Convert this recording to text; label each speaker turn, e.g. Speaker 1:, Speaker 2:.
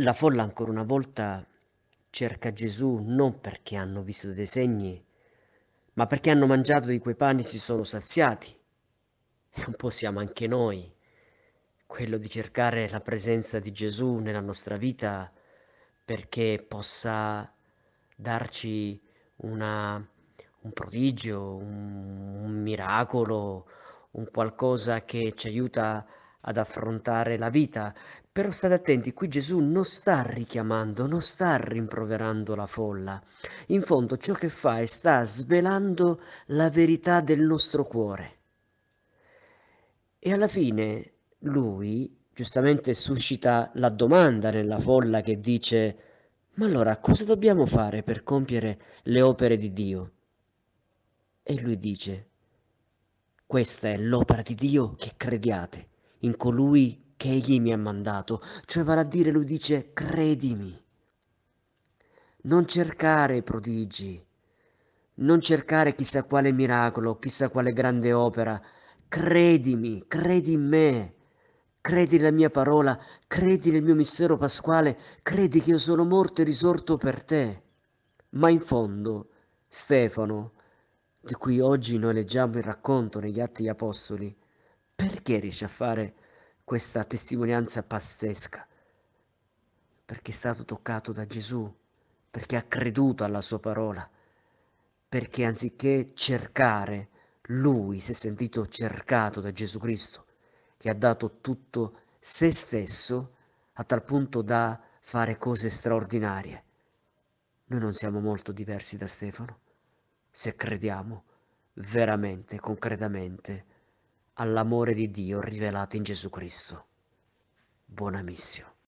Speaker 1: La folla ancora una volta cerca Gesù non perché hanno visto dei segni, ma perché hanno mangiato di quei panni e si sono saziati. E un po' siamo anche noi, quello di cercare la presenza di Gesù nella nostra vita perché possa darci una, un prodigio, un, un miracolo, un qualcosa che ci aiuta a ad affrontare la vita. Però state attenti, qui Gesù non sta richiamando, non sta rimproverando la folla. In fondo ciò che fa è sta svelando la verità del nostro cuore. E alla fine lui giustamente suscita la domanda nella folla che dice, ma allora cosa dobbiamo fare per compiere le opere di Dio? E lui dice, questa è l'opera di Dio che crediate, in colui che egli mi ha mandato, cioè vale a dire lui dice credimi. Non cercare prodigi, non cercare chissà quale miracolo, chissà quale grande opera, credimi, credi in me, credi nella mia parola, credi nel mio mistero pasquale, credi che io sono morto e risorto per te. Ma in fondo, Stefano, di cui oggi noi leggiamo il racconto negli Atti Apostoli, perché riesce a fare questa testimonianza pazzesca? Perché è stato toccato da Gesù, perché ha creduto alla sua parola, perché anziché cercare, lui si è sentito cercato da Gesù Cristo, che ha dato tutto se stesso a tal punto da fare cose straordinarie. Noi non siamo molto diversi da Stefano, se crediamo veramente, concretamente all'amore di Dio rivelato in Gesù Cristo. Buona missione.